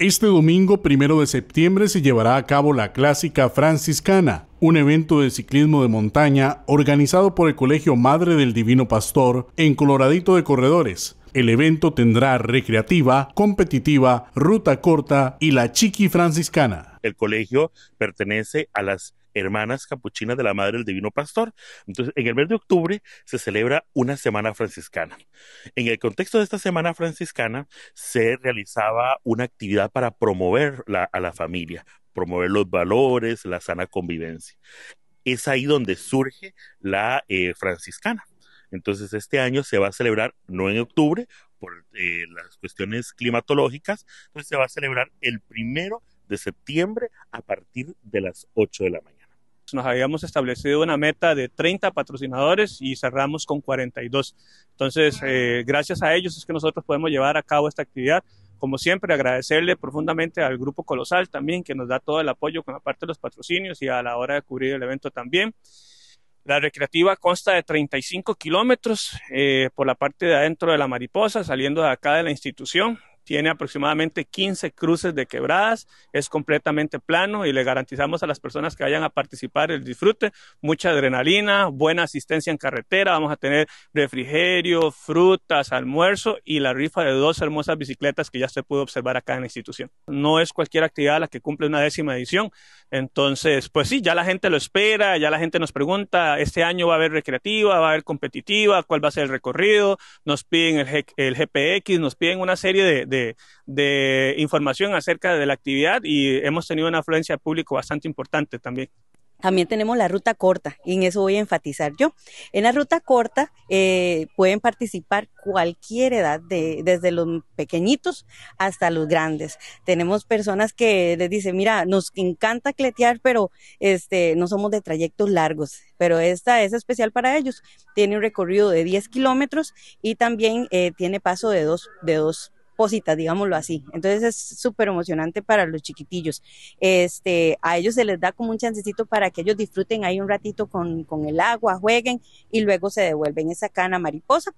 Este domingo primero de septiembre se llevará a cabo la clásica franciscana, un evento de ciclismo de montaña organizado por el Colegio Madre del Divino Pastor en Coloradito de Corredores. El evento tendrá recreativa, competitiva, ruta corta y la chiqui franciscana. El colegio pertenece a las Hermanas Capuchinas de la Madre del Divino Pastor. Entonces, en el mes de octubre se celebra una semana franciscana. En el contexto de esta semana franciscana se realizaba una actividad para promover a la familia, promover los valores, la sana convivencia. Es ahí donde surge la eh, franciscana. Entonces, este año se va a celebrar, no en octubre, por eh, las cuestiones climatológicas, entonces pues se va a celebrar el primero de septiembre a partir de las 8 de la mañana nos habíamos establecido una meta de 30 patrocinadores y cerramos con 42. Entonces, eh, gracias a ellos es que nosotros podemos llevar a cabo esta actividad. Como siempre, agradecerle profundamente al Grupo Colosal también, que nos da todo el apoyo con la parte de los patrocinios y a la hora de cubrir el evento también. La recreativa consta de 35 kilómetros eh, por la parte de adentro de la mariposa, saliendo de acá de la institución tiene aproximadamente 15 cruces de quebradas, es completamente plano y le garantizamos a las personas que vayan a participar el disfrute, mucha adrenalina, buena asistencia en carretera, vamos a tener refrigerio, frutas, almuerzo y la rifa de dos hermosas bicicletas que ya se pudo observar acá en la institución. No es cualquier actividad la que cumple una décima edición, entonces pues sí, ya la gente lo espera, ya la gente nos pregunta, este año va a haber recreativa, va a haber competitiva, cuál va a ser el recorrido, nos piden el, GPX, nos piden una serie de de, información acerca de la actividad y hemos tenido una afluencia de público bastante importante también. También tenemos la ruta corta y en eso voy a enfatizar yo. En la ruta corta eh, pueden participar cualquier edad, de, desde los pequeñitos hasta los grandes. Tenemos personas que les dicen, mira, nos encanta cletear, pero este, no somos de trayectos largos, pero esta es especial para ellos. Tiene un recorrido de 10 kilómetros y también eh, tiene paso de dos, de dos digámoslo así. Entonces es súper emocionante para los chiquitillos. Este, a ellos se les da como un chancecito para que ellos disfruten ahí un ratito con, con el agua, jueguen y luego se devuelven esa cana mariposa.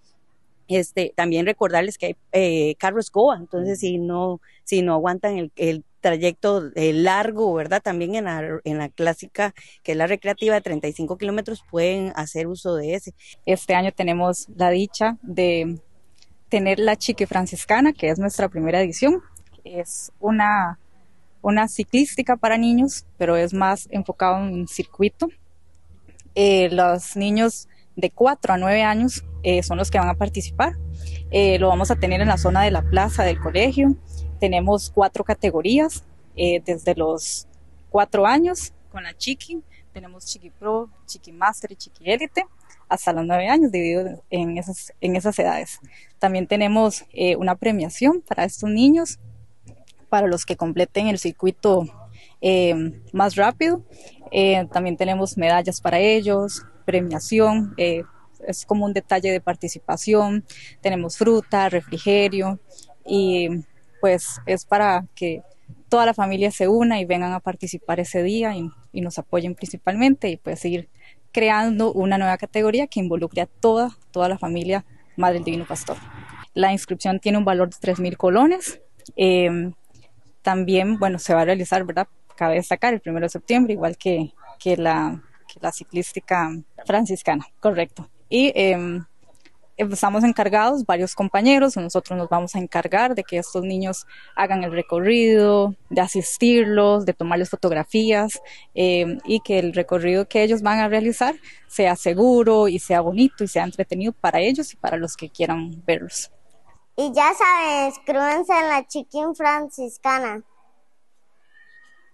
Este, también recordarles que hay eh, carros Goa, entonces si no, si no aguantan el, el trayecto eh, largo, ¿verdad? También en la, en la clásica, que es la recreativa de 35 kilómetros, pueden hacer uso de ese. Este año tenemos la dicha de tener la Chique Franciscana, que es nuestra primera edición. Es una, una ciclística para niños, pero es más enfocado en un circuito. Eh, los niños de 4 a 9 años eh, son los que van a participar. Eh, lo vamos a tener en la zona de la plaza del colegio. Tenemos cuatro categorías, desde los 4 años con la Chiqui. Tenemos Chiqui Pro, Chiqui Master y Chiqui Elite hasta los nueve años, divididos en esas, en esas edades. También tenemos eh, una premiación para estos niños, para los que completen el circuito eh, más rápido. Eh, también tenemos medallas para ellos, premiación, es como un detalle de participación. Tenemos fruta, refrigerio y pues es para que toda la familia se una y vengan a participar ese día y, nos apoyen principalmente y pues seguir creando una nueva categoría que involucre a toda, toda la familia Madre del Divino Pastor. La inscripción tiene un valor de 3.000 colones. Em, también, bueno, se va a realizar, ¿verdad? Cabe destacar el 1 de septiembre, igual que, que, la, la ciclística franciscana, correcto. Y em, estamos encargados, varios compañeros, nosotros nos vamos a encargar de que estos niños hagan el recorrido, de asistirlos, de tomarles fotografías eh, y que el recorrido que ellos van a realizar sea seguro y sea bonito y sea entretenido para ellos y para los que quieran verlos. Y ya saben, escríbanse en la Chiquín Franciscana.